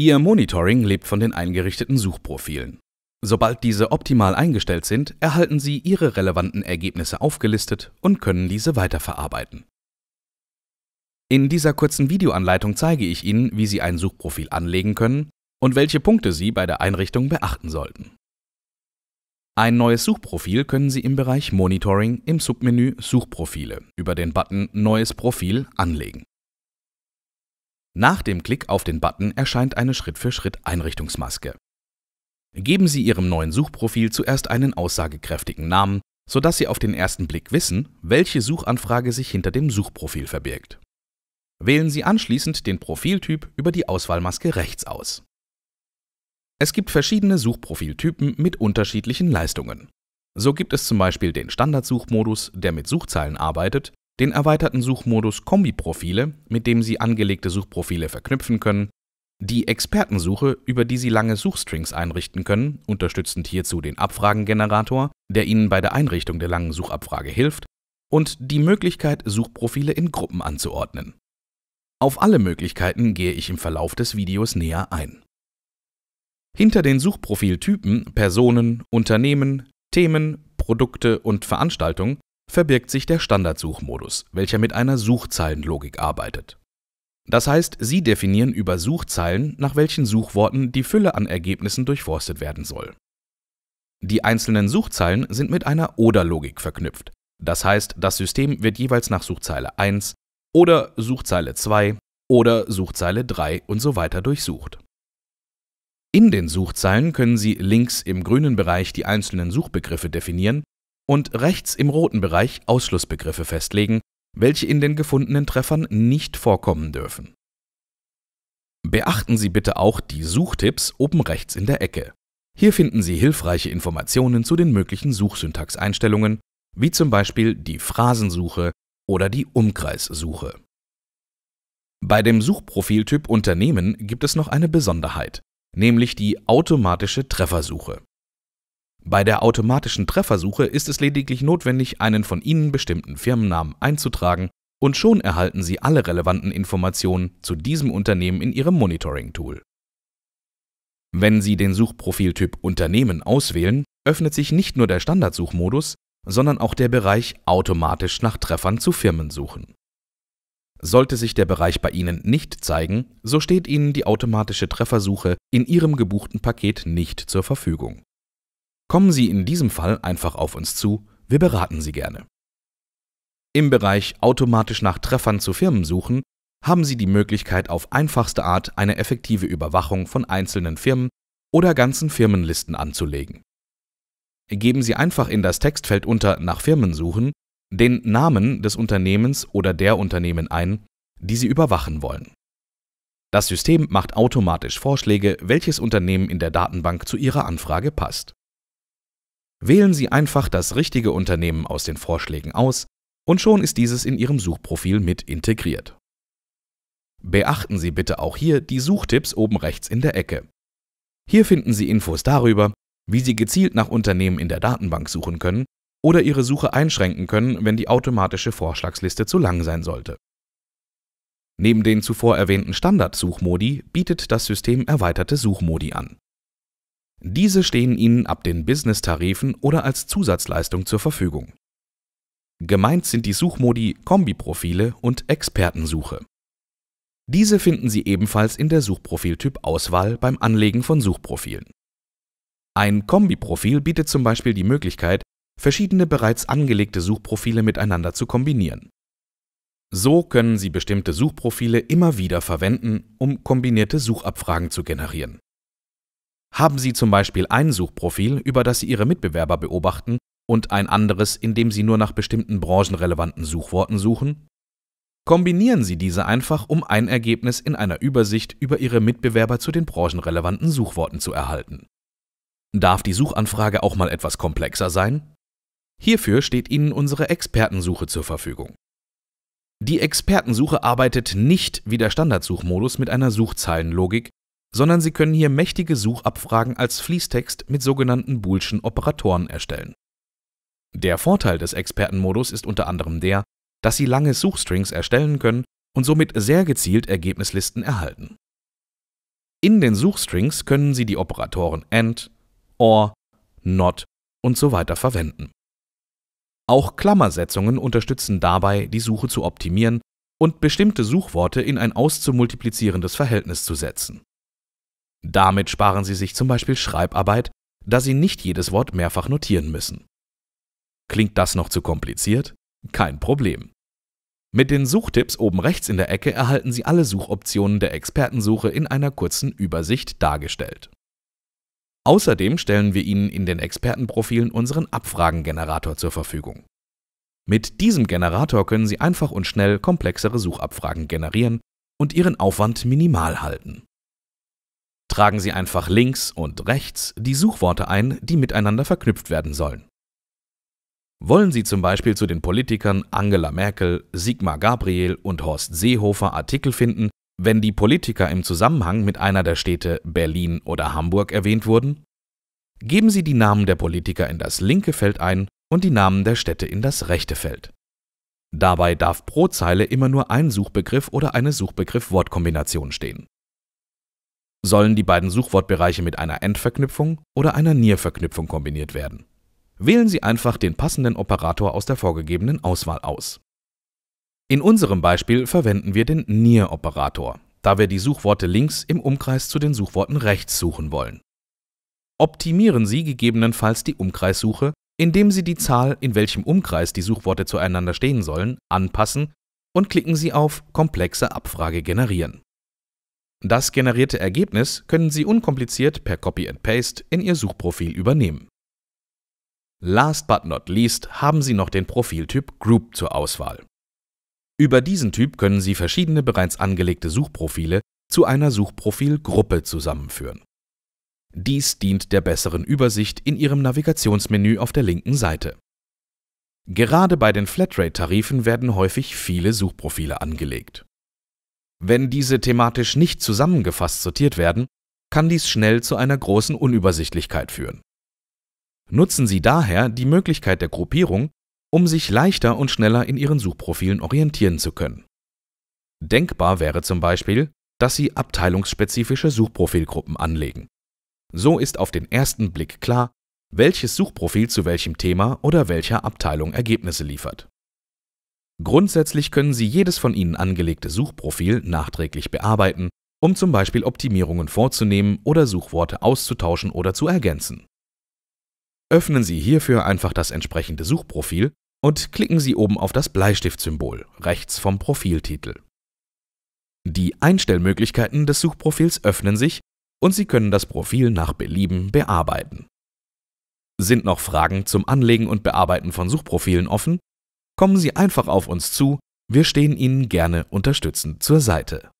Ihr Monitoring lebt von den eingerichteten Suchprofilen. Sobald diese optimal eingestellt sind, erhalten Sie Ihre relevanten Ergebnisse aufgelistet und können diese weiterverarbeiten. In dieser kurzen Videoanleitung zeige ich Ihnen, wie Sie ein Suchprofil anlegen können und welche Punkte Sie bei der Einrichtung beachten sollten. Ein neues Suchprofil können Sie im Bereich Monitoring im Submenü Suchprofile über den Button Neues Profil anlegen. Nach dem Klick auf den Button erscheint eine Schritt-für-Schritt-Einrichtungsmaske. Geben Sie Ihrem neuen Suchprofil zuerst einen aussagekräftigen Namen, sodass Sie auf den ersten Blick wissen, welche Suchanfrage sich hinter dem Suchprofil verbirgt. Wählen Sie anschließend den Profiltyp über die Auswahlmaske rechts aus. Es gibt verschiedene Suchprofiltypen mit unterschiedlichen Leistungen. So gibt es zum Beispiel den Standardsuchmodus, der mit Suchzeilen arbeitet, den erweiterten Suchmodus Kombiprofile, mit dem Sie angelegte Suchprofile verknüpfen können, die Expertensuche, über die Sie lange Suchstrings einrichten können, unterstützend hierzu den Abfragengenerator, der Ihnen bei der Einrichtung der langen Suchabfrage hilft, und die Möglichkeit, Suchprofile in Gruppen anzuordnen. Auf alle Möglichkeiten gehe ich im Verlauf des Videos näher ein. Hinter den Suchprofiltypen Personen, Unternehmen, Themen, Produkte und Veranstaltungen verbirgt sich der Standardsuchmodus, welcher mit einer Suchzeilenlogik arbeitet. Das heißt, Sie definieren über Suchzeilen, nach welchen Suchworten die Fülle an Ergebnissen durchforstet werden soll. Die einzelnen Suchzeilen sind mit einer Oder-Logik verknüpft. Das heißt, das System wird jeweils nach Suchzeile 1 oder Suchzeile 2 oder Suchzeile 3 und so weiter durchsucht. In den Suchzeilen können Sie links im grünen Bereich die einzelnen Suchbegriffe definieren und rechts im roten Bereich Ausschlussbegriffe festlegen, welche in den gefundenen Treffern nicht vorkommen dürfen. Beachten Sie bitte auch die Suchtipps oben rechts in der Ecke. Hier finden Sie hilfreiche Informationen zu den möglichen Suchsyntaxeinstellungen, wie zum Beispiel die Phrasensuche oder die Umkreissuche. Bei dem Suchprofiltyp Unternehmen gibt es noch eine Besonderheit, nämlich die automatische Treffersuche. Bei der automatischen Treffersuche ist es lediglich notwendig, einen von Ihnen bestimmten Firmennamen einzutragen und schon erhalten Sie alle relevanten Informationen zu diesem Unternehmen in Ihrem Monitoring-Tool. Wenn Sie den Suchprofiltyp Unternehmen auswählen, öffnet sich nicht nur der Standardsuchmodus, sondern auch der Bereich Automatisch nach Treffern zu Firmen suchen. Sollte sich der Bereich bei Ihnen nicht zeigen, so steht Ihnen die automatische Treffersuche in Ihrem gebuchten Paket nicht zur Verfügung. Kommen Sie in diesem Fall einfach auf uns zu, wir beraten Sie gerne. Im Bereich automatisch nach Treffern zu Firmen suchen haben Sie die Möglichkeit, auf einfachste Art eine effektive Überwachung von einzelnen Firmen oder ganzen Firmenlisten anzulegen. Geben Sie einfach in das Textfeld unter nach Firmen suchen den Namen des Unternehmens oder der Unternehmen ein, die Sie überwachen wollen. Das System macht automatisch Vorschläge, welches Unternehmen in der Datenbank zu Ihrer Anfrage passt. Wählen Sie einfach das richtige Unternehmen aus den Vorschlägen aus und schon ist dieses in Ihrem Suchprofil mit integriert. Beachten Sie bitte auch hier die Suchtipps oben rechts in der Ecke. Hier finden Sie Infos darüber, wie Sie gezielt nach Unternehmen in der Datenbank suchen können oder Ihre Suche einschränken können, wenn die automatische Vorschlagsliste zu lang sein sollte. Neben den zuvor erwähnten Standard-Suchmodi bietet das System erweiterte Suchmodi an. Diese stehen Ihnen ab den Business-Tarifen oder als Zusatzleistung zur Verfügung. Gemeint sind die Suchmodi Kombiprofile und Expertensuche. Diese finden Sie ebenfalls in der Suchprofiltyp Auswahl beim Anlegen von Suchprofilen. Ein Kombiprofil bietet zum Beispiel die Möglichkeit, verschiedene bereits angelegte Suchprofile miteinander zu kombinieren. So können Sie bestimmte Suchprofile immer wieder verwenden, um kombinierte Suchabfragen zu generieren. Haben Sie zum Beispiel ein Suchprofil, über das Sie Ihre Mitbewerber beobachten, und ein anderes, in dem Sie nur nach bestimmten branchenrelevanten Suchworten suchen? Kombinieren Sie diese einfach, um ein Ergebnis in einer Übersicht über Ihre Mitbewerber zu den branchenrelevanten Suchworten zu erhalten. Darf die Suchanfrage auch mal etwas komplexer sein? Hierfür steht Ihnen unsere Expertensuche zur Verfügung. Die Expertensuche arbeitet nicht wie der Standardsuchmodus mit einer Suchzeilenlogik, sondern Sie können hier mächtige Suchabfragen als Fließtext mit sogenannten Boolschen Operatoren erstellen. Der Vorteil des Expertenmodus ist unter anderem der, dass Sie lange Suchstrings erstellen können und somit sehr gezielt Ergebnislisten erhalten. In den Suchstrings können Sie die Operatoren AND, OR, NOT und so weiter verwenden. Auch Klammersetzungen unterstützen dabei, die Suche zu optimieren und bestimmte Suchworte in ein auszumultiplizierendes Verhältnis zu setzen. Damit sparen Sie sich zum Beispiel Schreibarbeit, da Sie nicht jedes Wort mehrfach notieren müssen. Klingt das noch zu kompliziert? Kein Problem. Mit den Suchtipps oben rechts in der Ecke erhalten Sie alle Suchoptionen der Expertensuche in einer kurzen Übersicht dargestellt. Außerdem stellen wir Ihnen in den Expertenprofilen unseren Abfragengenerator zur Verfügung. Mit diesem Generator können Sie einfach und schnell komplexere Suchabfragen generieren und Ihren Aufwand minimal halten. Tragen Sie einfach links und rechts die Suchworte ein, die miteinander verknüpft werden sollen. Wollen Sie zum Beispiel zu den Politikern Angela Merkel, Sigmar Gabriel und Horst Seehofer Artikel finden, wenn die Politiker im Zusammenhang mit einer der Städte Berlin oder Hamburg erwähnt wurden? Geben Sie die Namen der Politiker in das linke Feld ein und die Namen der Städte in das rechte Feld. Dabei darf pro Zeile immer nur ein Suchbegriff oder eine Suchbegriff-Wortkombination stehen. Sollen die beiden Suchwortbereiche mit einer and-Verknüpfung oder einer near-Verknüpfung kombiniert werden? Wählen Sie einfach den passenden Operator aus der vorgegebenen Auswahl aus. In unserem Beispiel verwenden wir den near-Operator, da wir die Suchworte links im Umkreis zu den Suchworten rechts suchen wollen. Optimieren Sie gegebenenfalls die Umkreissuche, indem Sie die Zahl, in welchem Umkreis die Suchworte zueinander stehen sollen, anpassen und klicken Sie auf Komplexe Abfrage generieren. Das generierte Ergebnis können Sie unkompliziert per Copy and Paste in Ihr Suchprofil übernehmen. Last but not least haben Sie noch den Profiltyp Group zur Auswahl. Über diesen Typ können Sie verschiedene bereits angelegte Suchprofile zu einer Suchprofilgruppe zusammenführen. Dies dient der besseren Übersicht in Ihrem Navigationsmenü auf der linken Seite. Gerade bei den Flatrate-Tarifen werden häufig viele Suchprofile angelegt. Wenn diese thematisch nicht zusammengefasst sortiert werden, kann dies schnell zu einer großen Unübersichtlichkeit führen. Nutzen Sie daher die Möglichkeit der Gruppierung, um sich leichter und schneller in Ihren Suchprofilen orientieren zu können. Denkbar wäre zum Beispiel, dass Sie abteilungsspezifische Suchprofilgruppen anlegen. So ist auf den ersten Blick klar, welches Suchprofil zu welchem Thema oder welcher Abteilung Ergebnisse liefert. Grundsätzlich können Sie jedes von Ihnen angelegte Suchprofil nachträglich bearbeiten, um zum Beispiel Optimierungen vorzunehmen oder Suchworte auszutauschen oder zu ergänzen. Öffnen Sie hierfür einfach das entsprechende Suchprofil und klicken Sie oben auf das Bleistiftsymbol rechts vom Profiltitel. Die Einstellmöglichkeiten des Suchprofils öffnen sich und Sie können das Profil nach Belieben bearbeiten. Sind noch Fragen zum Anlegen und Bearbeiten von Suchprofilen offen, Kommen Sie einfach auf uns zu, wir stehen Ihnen gerne unterstützend zur Seite.